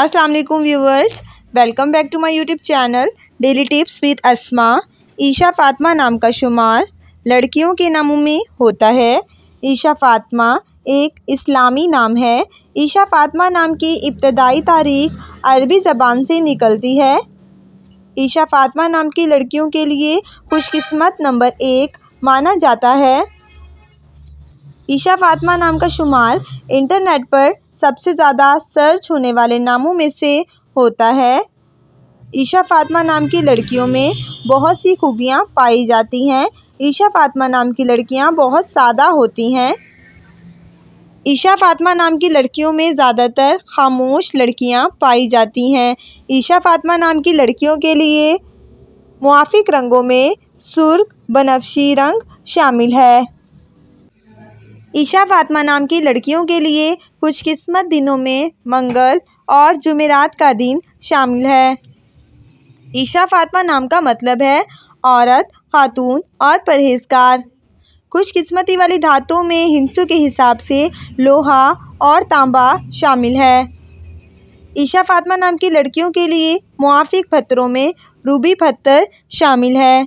अस्सलाम वालेकुम viewers welcome back to my YouTube channel daily tips with Asma Isha Fatima नाम का शुमार लड़कियों के नामों में होता है ईशा फातिमा एक इस्लामी नाम है ईशा फातिमा नाम की इब्तदाई तारीख अरबी ज़बान से निकलती है ईशा फातिमा नाम की लड़कियों के लिए खुशकिस्मत नंबर एक माना जाता है ईशा फातिमा नाम का शुमार इंटरनेट पर सबसे ज़्यादा सर्च होने वाले नामों में से होता है ईशा फातिमा नाम की लड़कियों में बहुत सी खूबियाँ पाई जाती हैं ईशा फातिमा नाम की लड़कियाँ बहुत सादा होती हैं ईशा फातमा नाम की लड़कियों में ज़्यादातर खामोश लड़कियाँ पाई जाती हैं ईशा फातमा नाम की लड़कियों के लिए मुआफ़ रंगों में सुर्ख बनफशी रंग शामिल है ईशा फातमा नाम की लड़कियों के लिए खुशकिस्मत दिनों में मंगल और जुमेरात का दिन शामिल है ईशा फातमा नाम का मतलब है औरत खातून और परहेजगार खुशकिस्मती वाली धातुओं में हिंसू के हिसाब से लोहा और तांबा शामिल है ईशा फातमा नाम की लड़कियों के लिए मुआफिक पत्थरों में रूबी पत्थर शामिल है